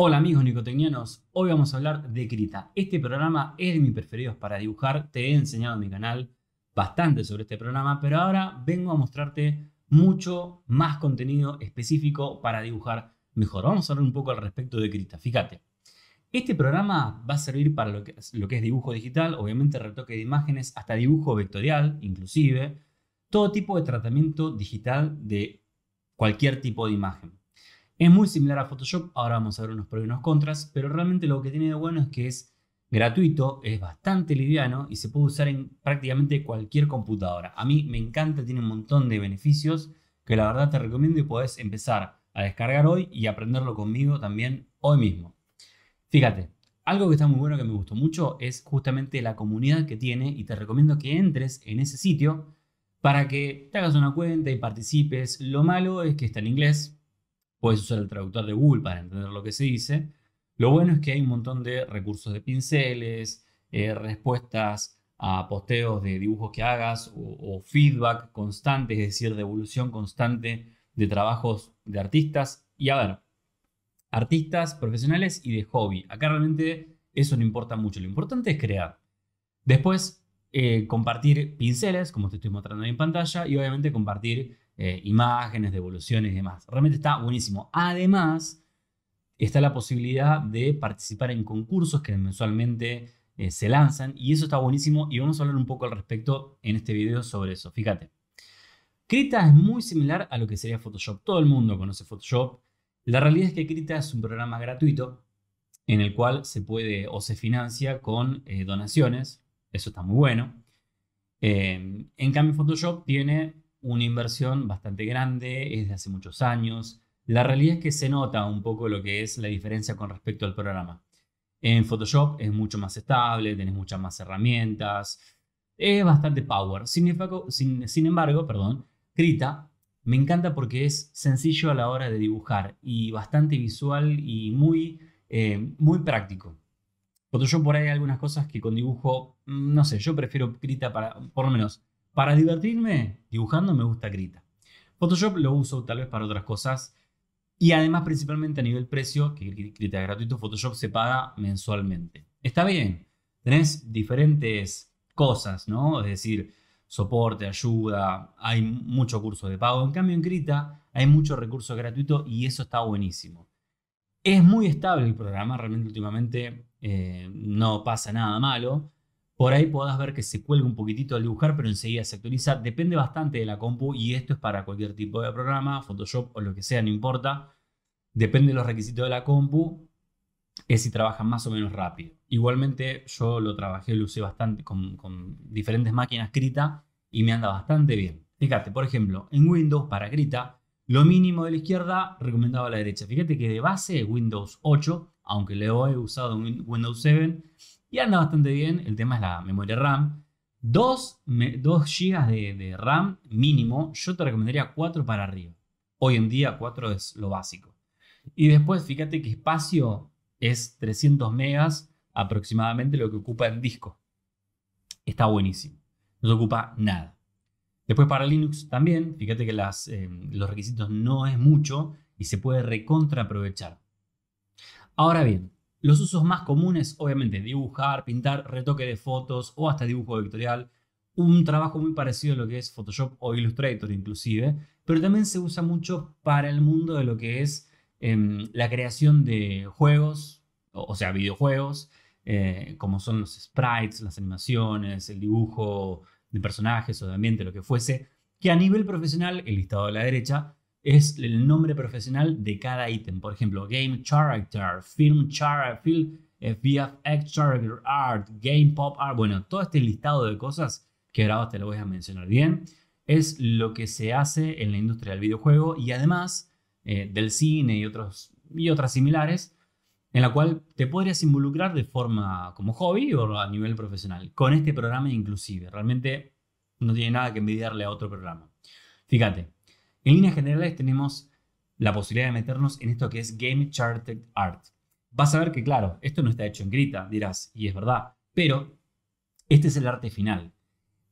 Hola amigos nicotecnianos, hoy vamos a hablar de Krita. Este programa es de mis preferidos para dibujar, te he enseñado en mi canal bastante sobre este programa, pero ahora vengo a mostrarte mucho más contenido específico para dibujar mejor. Vamos a hablar un poco al respecto de Krita, fíjate. Este programa va a servir para lo que, lo que es dibujo digital, obviamente retoque de imágenes, hasta dibujo vectorial inclusive, todo tipo de tratamiento digital de cualquier tipo de imagen. Es muy similar a Photoshop, ahora vamos a ver unos pros y unos contras, pero realmente lo que tiene de bueno es que es gratuito, es bastante liviano y se puede usar en prácticamente cualquier computadora. A mí me encanta, tiene un montón de beneficios que la verdad te recomiendo y podés empezar a descargar hoy y aprenderlo conmigo también hoy mismo. Fíjate, algo que está muy bueno que me gustó mucho es justamente la comunidad que tiene y te recomiendo que entres en ese sitio para que te hagas una cuenta y participes. Lo malo es que está en inglés, puedes usar el traductor de Google para entender lo que se dice. Lo bueno es que hay un montón de recursos de pinceles, eh, respuestas a posteos de dibujos que hagas o, feedback constante, es decir, de evolución constante de trabajos de artistas. Y a ver, artistas profesionales y de hobby. Acá realmente eso no importa mucho, lo importante es crear. Después, eh, compartir pinceles, como te estoy mostrando en pantalla, y obviamente compartir eh, imágenes, devoluciones y demás. Realmente está buenísimo. Además, está la posibilidad de participar en concursos que mensualmente eh, se lanzan y eso está buenísimo y vamos a hablar un poco al respecto en este video sobre eso. Fíjate. Krita es muy similar a lo que sería Photoshop. Todo el mundo conoce Photoshop. La realidad es que Krita es un programa gratuito en el cual se puede o se financia con eh, donaciones. Eso está muy bueno. en cambio, Photoshop tiene una inversión bastante grande, es de hace muchos años. La realidad es que se nota un poco lo que es la diferencia con respecto al programa. En Photoshop es mucho más estable, tenés muchas más herramientas, es bastante power. Sin, sin, embargo, perdón, Krita me encanta porque es sencillo a la hora de dibujar y bastante visual y muy, eh, muy práctico. Photoshop por ahí hay algunas cosas que con dibujo, mm, no sé, yo prefiero Krita para, por lo menos, para divertirme dibujando me gusta Krita. Photoshop lo uso tal vez para otras cosas y además principalmente a nivel precio, que Krita es gratuito, Photoshop se paga mensualmente. Está bien, tenés diferentes cosas, ¿no? Es decir, soporte, ayuda, hay muchos cursos de pago. En cambio en Krita hay muchos recursos gratuitos y eso está buenísimo. Es muy estable el programa, realmente últimamente eh, no pasa nada malo. Por ahí podás ver que se cuelga un poquitito al dibujar, pero enseguida se actualiza. Depende bastante de la compu y esto es para cualquier tipo de programa, Photoshop o lo que sea, no importa. Depende de los requisitos de la compu, es si trabaja más o menos rápido. Igualmente yo lo trabajé, lo usé bastante con, diferentes máquinas Krita y me anda bastante bien. Fíjate, por ejemplo, en Windows para Krita, lo mínimo de la izquierda recomendado la derecha. Fíjate que de base Windows 8, aunque lo he usado en Windows 7, y anda bastante bien. El tema es la memoria RAM. 2, gigas GB de, RAM mínimo, yo te recomendaría 4 para arriba. Hoy en día 4 es lo básico. Y después fíjate que espacio es 300 megas aproximadamente lo que ocupa el disco. Está buenísimo. No se ocupa nada. Después para Linux también, fíjate que eh, los requisitos no es mucho y se puede recontra aprovechar Ahora bien, los usos más comunes, obviamente, dibujar, pintar, retoque de fotos o hasta dibujo editorial. Un trabajo muy parecido a lo que es Photoshop o Illustrator inclusive, pero también se usa mucho para el mundo de lo que es em, la creación de juegos, o, sea, videojuegos, eh, como son los sprites, las animaciones, el dibujo de personajes o de ambiente, lo que fuese, que a nivel profesional, el listado de la derecha, es el nombre profesional de cada ítem. Por ejemplo, Game Character, Film Character, Film eh, VFX Character Art, Game Pop Art. Bueno, todo este listado de cosas que ahora te lo voy a mencionar bien, es lo que se hace en la industria del videojuego y además eh, del cine y, otros, y otras similares, en la cual te podrías involucrar de forma como hobby o a nivel profesional, con este programa inclusive. Realmente no tiene nada que envidiarle a otro programa. Fíjate, en líneas generales tenemos la posibilidad de meternos en esto que es Game Charted Art. Vas a ver que, claro, esto no está hecho en grita, dirás, y es verdad, pero este es el arte final.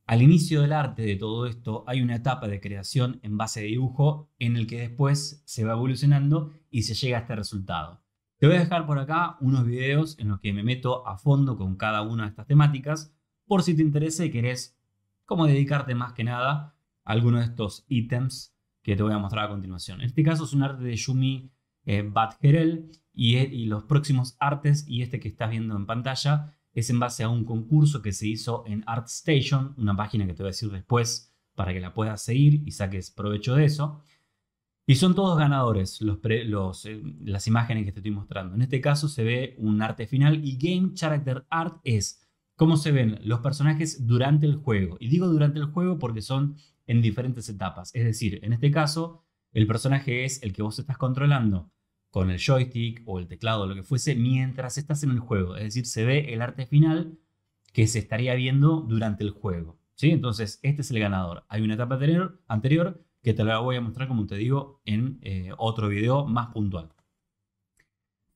Al inicio del arte de todo esto hay una etapa de creación en base de dibujo en el que después se va evolucionando y se llega a este resultado. Te voy a dejar por acá unos videos en los que me meto a fondo con cada una de estas temáticas por si te interesa y querés como dedicarte más que nada a alguno de estos ítems que te voy a mostrar a continuación. En este caso es un arte de Yumi eh, Badgerel y, los próximos artes y este que estás viendo en pantalla es en base a un concurso que se hizo en ArtStation, una página que te voy a decir después para que la puedas seguir y saques provecho de eso. Y son todos ganadores los eh, las imágenes que te estoy mostrando. En este caso se ve un arte final y Game Character Art es cómo se ven los personajes durante el juego. Y digo durante el juego porque son en diferentes etapas. Es decir, en este caso, el personaje es el que vos estás controlando con el joystick o el teclado lo que fuese mientras estás en el juego. Es decir, se ve el arte final que se estaría viendo durante el juego. ¿sí? Entonces, este es el ganador. Hay una etapa anterior, que te la voy a mostrar, como te digo, en eh, otro video más puntual.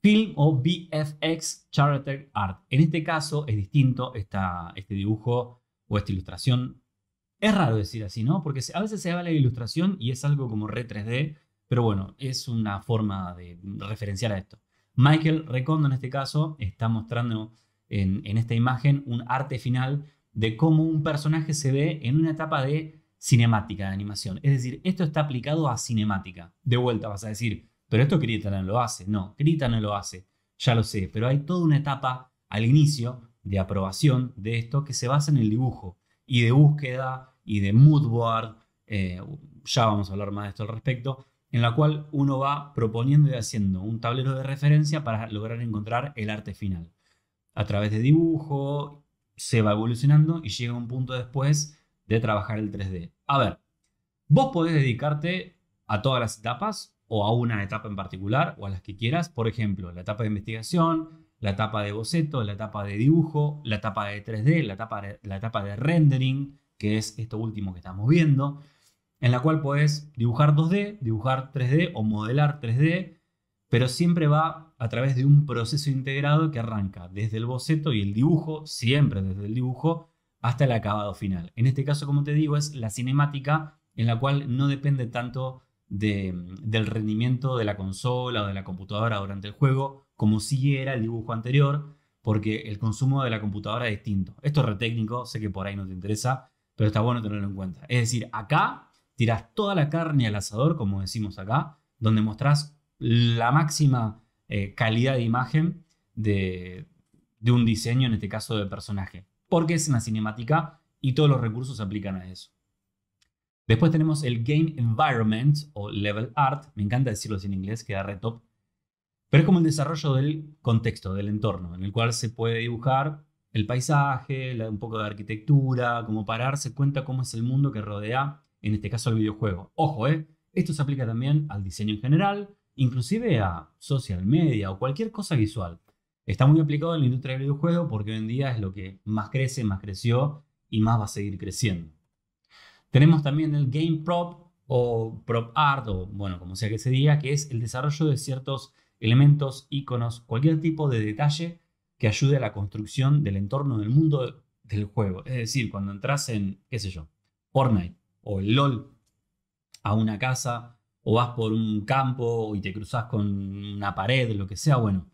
Film o BFX charter Art. En este caso es distinto esta, este dibujo o esta ilustración es raro decir así, ¿no? Porque a veces se habla la ilustración y es algo como re 3D, pero bueno, es una forma de referenciar a esto. Michael Recondo en este caso está mostrando en, en esta imagen un arte final de cómo un personaje se ve en una etapa de cinemática de animación. Es decir, esto está aplicado a cinemática. De vuelta vas a decir, pero esto Krita no lo hace. No, Krita no lo hace. Ya lo sé, pero hay toda una etapa al inicio de aprobación de esto que se basa en el dibujo y de búsqueda y de mood board, eh, ya vamos a hablar más de esto al respecto, en la cual uno va proponiendo y haciendo un tablero de referencia para lograr encontrar el arte final. A través de dibujo se va evolucionando y llega un punto después de trabajar el 3D. A ver, vos podés dedicarte a todas las etapas o a una etapa en particular o a las que quieras, por ejemplo, la etapa de investigación, la etapa de boceto, la etapa de dibujo, la etapa de 3D, la etapa la etapa de rendering, que es esto último que estamos viendo, en la cual puedes dibujar 2D, dibujar 3D o modelar 3D, pero siempre va a través de un proceso integrado que arranca desde el boceto y el dibujo, siempre desde el dibujo, hasta el acabado final. En este caso, como te digo, es la cinemática en la cual no depende tanto del rendimiento de la consola o de la computadora durante el juego, como si era el dibujo anterior, porque el consumo de la computadora es distinto. Esto es re técnico, sé que por ahí no te interesa, pero está bueno tenerlo en cuenta. Es decir, acá tirás toda la carne al asador, como decimos acá, donde mostrás la máxima eh, calidad de imagen de, de un diseño, en este caso de personaje, porque es una cinemática y todos los recursos se aplican a eso. Después tenemos el Game Environment o Level Art, me encanta decirlo así en inglés, queda re top, pero es como el desarrollo del contexto, del entorno, en el cual se puede dibujar el paisaje, un poco de arquitectura, como pararse, cuenta cómo es el mundo que rodea, en este caso, el videojuego. Ojo, ¿eh? Esto se aplica también al diseño en general, inclusive a social media o cualquier cosa visual. Está muy aplicado en la industria del videojuego porque hoy en día es lo que más crece, más creció y más va a seguir creciendo. Tenemos también el game prop o prop art o bueno, como sea que se diga, que es el desarrollo de ciertos elementos, iconos, cualquier tipo de detalle que ayude a la construcción del entorno del mundo del juego. Es decir, cuando entras en, qué sé yo, Fortnite o el LOL a una casa o vas por un campo y te cruzas con una pared, lo que sea, bueno,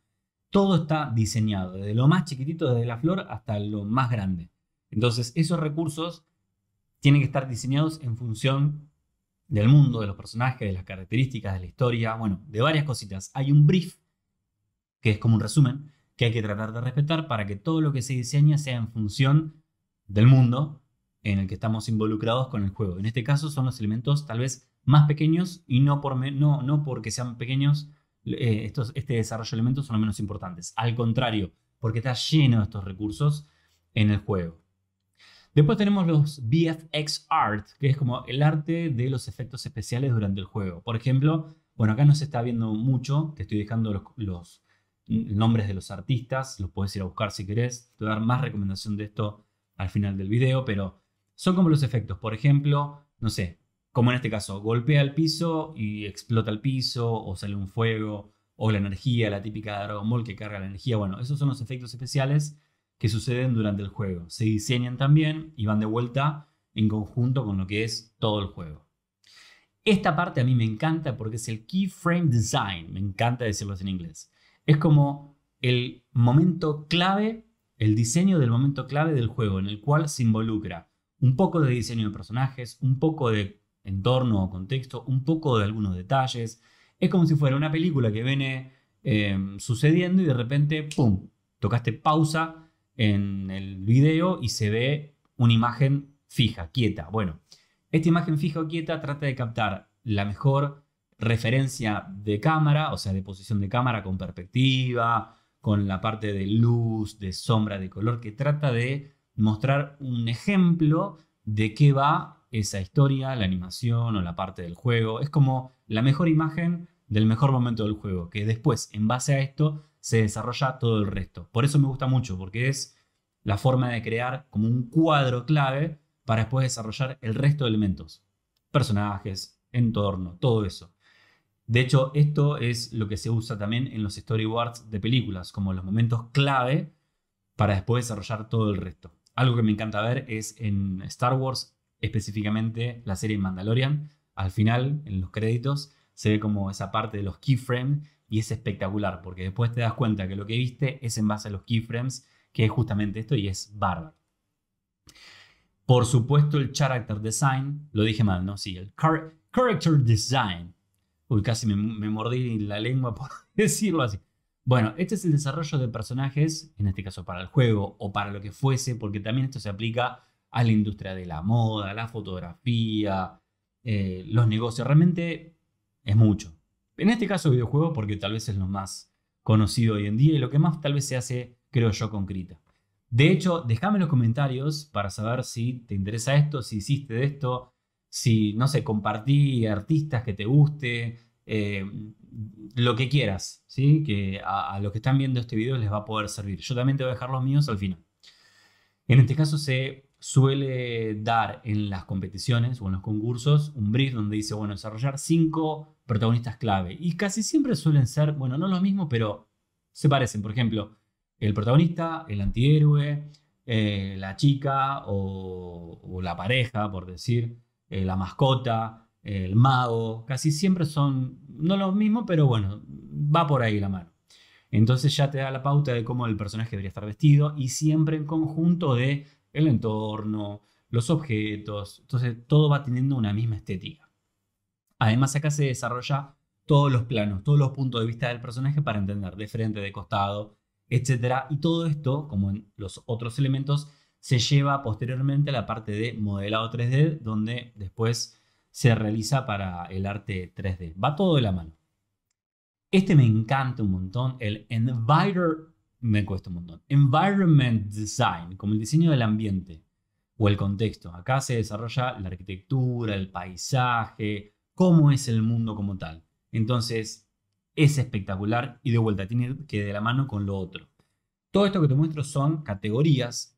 todo está diseñado, desde lo más chiquitito, desde la flor, hasta lo más grande. Entonces, esos recursos tienen que estar diseñados en función del mundo, de los personajes, de las características, de la historia, bueno, de varias cositas. Hay un brief, que es como un resumen, que hay que tratar de respetar para que todo lo que se diseña sea en función del mundo en el que estamos involucrados con el juego. En este caso son los elementos tal vez más pequeños y no, porque sean pequeños eh, estos, este desarrollo de elementos son los menos importantes. Al contrario, porque está lleno de estos recursos en el juego. Después tenemos los VFX Art, que es como el arte de los efectos especiales durante el juego. Por ejemplo, bueno, acá no se está viendo mucho, te estoy dejando los nombres de los artistas, los puedes ir a buscar si querés. Te voy a dar más recomendación de esto al final del video, pero son como los efectos. Por ejemplo, no sé, como en este caso, golpea el piso y explota el piso, o sale un fuego, o la energía, la típica Dragon Ball que carga la energía. Bueno, esos son los efectos especiales que suceden durante el juego. Se diseñan también y van de vuelta en conjunto con lo que es todo el juego. Esta parte a mí me encanta porque es el keyframe design, me encanta decirlo en inglés. Es como el momento clave, el diseño del momento clave del juego, en el cual se involucra un poco de diseño de personajes, un poco de entorno o contexto, un poco de algunos detalles. Es como si fuera una película que viene em, sucediendo y de repente, ¡pum!, tocaste pausa en el video y se ve una imagen fija, quieta. Bueno, esta imagen fija o quieta trata de captar la mejor referencia de cámara, o sea, de posición de cámara con perspectiva, con la parte de luz, de sombra, de color, que trata de mostrar un ejemplo de qué va esa historia, la animación o la parte del juego. Es como la mejor imagen del mejor momento del juego, que después, en base a esto, se desarrolla todo el resto. Por eso me gusta mucho, porque es la forma de crear como un cuadro clave para después desarrollar el resto de elementos. Personajes, entorno, todo eso. De hecho, esto es lo que se usa también en los storyboards de películas, como los momentos clave para después desarrollar todo el resto. Algo que me encanta ver es en Star Wars, específicamente la serie Mandalorian, al final, en los créditos, se ve como esa parte de los keyframes y es espectacular, porque después te das cuenta que lo que viste es en base a los keyframes, que es justamente esto y es bárbaro. Por supuesto, el character design, lo dije mal, ¿no? Sí, el character design Uy, casi me, mordí la lengua por decirlo así. Bueno, este es el desarrollo de personajes, en este caso para el juego o para lo que fuese, porque también esto se aplica a la industria de la moda, la fotografía, eh, los negocios. Realmente es mucho. En este caso videojuegos porque tal vez es lo más conocido hoy en día y lo que más tal vez se hace, creo yo, con Krita. De hecho, déjame en los comentarios para saber si te interesa esto, si hiciste de esto, si, no sé, compartí artistas que te guste, eh, lo que quieras, ¿sí? Que a, los que están viendo este video les va a poder servir. Yo también te voy a dejar los míos al final. En este caso se suele dar en las competiciones o en los concursos un brief donde dice, bueno, desarrollar cinco protagonistas clave. Y casi siempre suelen ser, bueno, no los mismos, pero se parecen. Por ejemplo, el protagonista, el antihéroe, eh, la chica o, o la pareja, por decir. Eh, la mascota, el mago, casi siempre son no los mismos, pero bueno, va por ahí la mano. Entonces ya te da la pauta de cómo el personaje debería estar vestido y siempre en conjunto de el entorno, los objetos, entonces todo va teniendo una misma estética. Además acá se desarrolla todos los planos, todos los puntos de vista del personaje para entender de frente, de costado, etc. Y todo esto, como en los otros elementos, se lleva posteriormente a la parte de modelado 3D, donde después se realiza para el arte 3D. Va todo de la mano. Este me encanta un montón, el me cuesta un montón. Environment Design, como el diseño del ambiente o el contexto. Acá se desarrolla la arquitectura, el paisaje, cómo es el mundo como tal. Entonces, es espectacular y de vuelta tiene que de la mano con lo otro. Todo esto que te muestro son categorías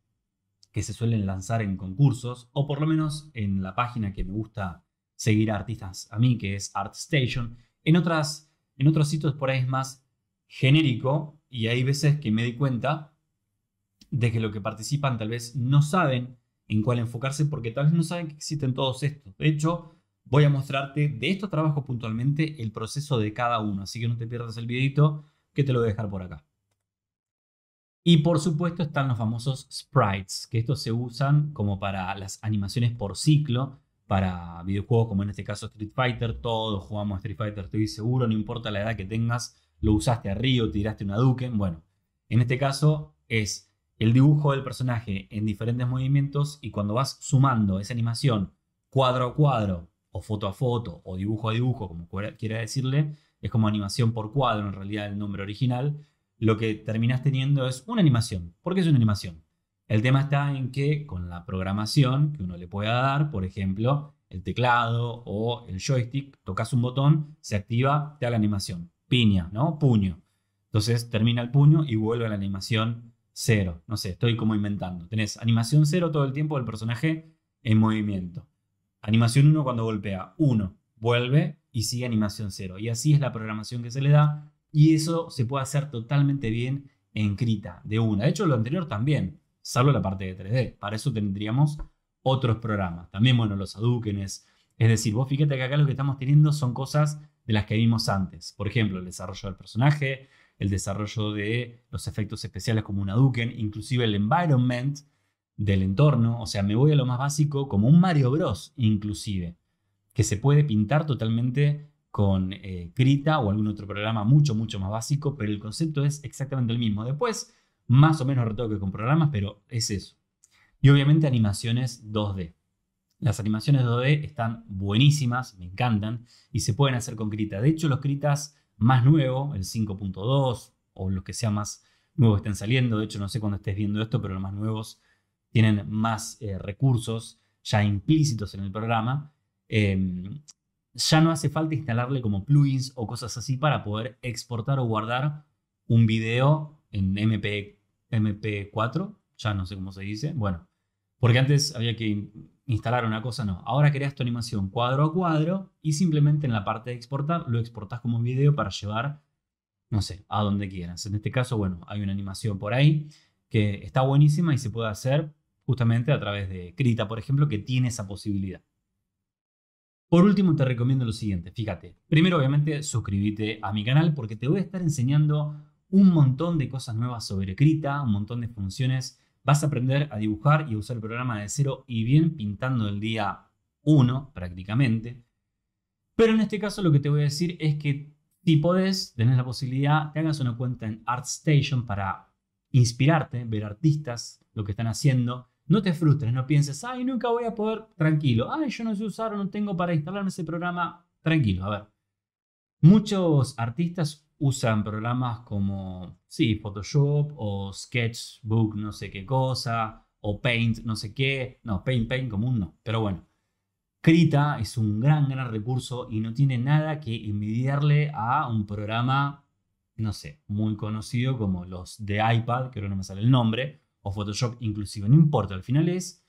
que se suelen lanzar en concursos, o por lo menos en la página que me gusta seguir a artistas a mí, que es ArtStation. En, otras, en otros sitios por ahí es más genérico y hay veces que me di cuenta de que los que participan tal vez no saben en cuál enfocarse porque tal vez no saben que existen todos estos. De hecho, voy a mostrarte de estos trabajos puntualmente el proceso de cada uno, así que no te pierdas el videito que te lo voy a dejar por acá. Y por supuesto están los famosos sprites, que estos se usan como para las animaciones por ciclo, para videojuegos como en este caso Street Fighter, todos jugamos Street Fighter, estoy seguro, no importa la edad que tengas, lo usaste a Río, tiraste una duque bueno, en este caso es el dibujo del personaje en diferentes movimientos y cuando vas sumando esa animación cuadro a cuadro, o foto a foto, o dibujo a dibujo, como quiera decirle, es como animación por cuadro en realidad el nombre original, lo que terminas teniendo es una animación. ¿Por qué es una animación? El tema está en que con la programación que uno le pueda dar, por ejemplo, el teclado o el joystick, tocas un botón, se activa, te da la animación. Piña, ¿no? Puño. Entonces termina el puño y vuelve a la animación cero. No sé, estoy como inventando. Tenés animación cero todo el tiempo del personaje en movimiento. Animación 1 cuando golpea, 1, vuelve y sigue animación cero. Y así es la programación que se le da y eso se puede hacer totalmente bien en Krita, de una. De hecho, lo anterior también, salvo la parte de 3D. Para eso tendríamos otros programas. También, bueno, los adukenes. Es decir, vos fíjate que acá lo que estamos teniendo son cosas de las que vimos antes. Por ejemplo, el desarrollo del personaje, el desarrollo de los efectos especiales como un aduken, inclusive el environment del entorno. O sea, me voy a lo más básico como un Mario Bros. inclusive, que se puede pintar totalmente con eh, Krita o algún otro programa mucho, mucho más básico, pero el concepto es exactamente el mismo. Después, más o menos retoque con programas, pero es eso. Y obviamente animaciones 2D. Las animaciones 2D están buenísimas, me encantan, y se pueden hacer con Krita. De hecho, los Kritas más nuevos, el 5.2 o los que sea más nuevos estén saliendo, de hecho no sé cuándo estés viendo esto, pero los más nuevos tienen más eh, recursos ya implícitos en el programa, em, ya no hace falta instalarle como plugins o cosas así para poder exportar o guardar un video en MP, MP4, ya no sé cómo se dice, bueno, porque antes había que instalar una cosa, no, ahora creas tu animación cuadro a cuadro y simplemente en la parte de exportar lo exportas como video para llevar, no sé, a donde quieras. En este caso, bueno, hay una animación por ahí que está buenísima y se puede hacer justamente a través de Krita, por ejemplo, que tiene esa posibilidad. Por último, te recomiendo lo siguiente, fíjate. Primero, obviamente, suscríbete a mi canal porque te voy a estar enseñando un montón de cosas nuevas sobre Krita, un montón de funciones. Vas a aprender a dibujar y usar el programa de cero y bien pintando el día 1 prácticamente. Pero en este caso lo que te voy a decir es que si podés, tenés la posibilidad, te hagas una cuenta en ArtStation para inspirarte, ver artistas, lo que están haciendo no te frustres, no pienses, ay, nunca voy a poder, tranquilo, ay, yo no sé usar, no tengo para instalarme ese programa, tranquilo, a ver. Muchos artistas usan programas como, sí, Photoshop o Sketchbook, no sé qué cosa, o Paint, no sé qué, no, Paint, Paint común no, pero bueno. Krita es un gran, gran recurso y no tiene nada que envidiarle a un programa, no sé, muy conocido como los de iPad, que ahora no me sale el nombre, o Photoshop inclusive, no importa, al final es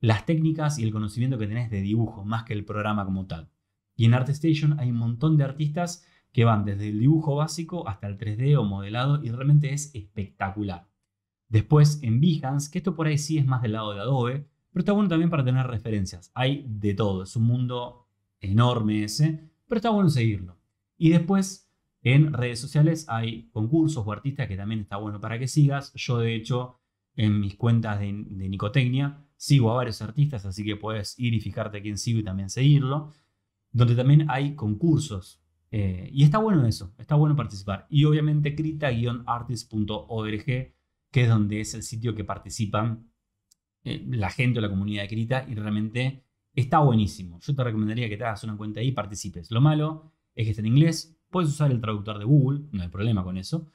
las técnicas y el conocimiento que tenés de dibujo, más que el programa como tal. Y en ArtStation hay un montón de artistas que van desde el dibujo básico hasta el 3D o modelado y realmente es espectacular. Después en Behance, que esto por ahí sí es más del lado de Adobe, pero está bueno también para tener referencias. Hay de todo, es un mundo enorme ese, pero está bueno seguirlo. Y después en redes sociales hay concursos o artistas que también está bueno para que sigas. Yo de hecho en mis cuentas de, Nicotecnia. Sigo a varios artistas, así que puedes ir y fijarte quién sigo y también seguirlo. Donde también hay concursos. Eh, y está bueno eso, está bueno participar. Y obviamente crita-artist.org, que es donde es el sitio que participan eh, la gente o la comunidad de Crita y realmente está buenísimo. Yo te recomendaría que te hagas una cuenta ahí y participes. Lo malo es que está en inglés, puedes usar el traductor de Google, no hay problema con eso.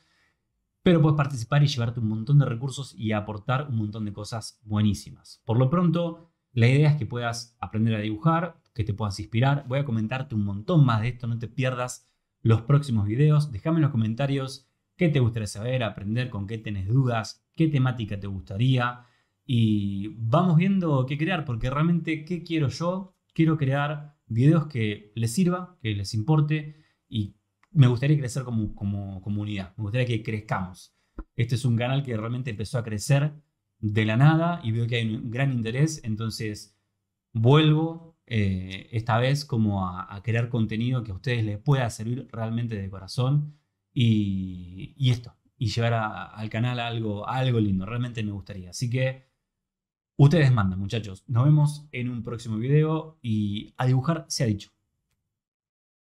Pero puedes participar y llevarte un montón de recursos y aportar un montón de cosas buenísimas. Por lo pronto, la idea es que puedas aprender a dibujar, que te puedas inspirar. Voy a comentarte un montón más de esto, no te pierdas los próximos videos. Déjame en los comentarios qué te gustaría saber, aprender, con qué tenés dudas, qué temática te gustaría. Y vamos viendo qué crear, porque realmente, ¿qué quiero yo? Quiero crear videos que les sirva, que les importe y me gustaría crecer como, como comunidad, me gustaría que crezcamos. Este es un canal que realmente empezó a crecer de la nada y veo que hay un gran interés, entonces vuelvo eh, esta vez como a, crear contenido que a ustedes les pueda servir realmente de corazón y, esto, y llevar al canal algo, algo lindo, realmente me gustaría. Así que ustedes mandan muchachos, nos vemos en un próximo video y a dibujar se ha dicho.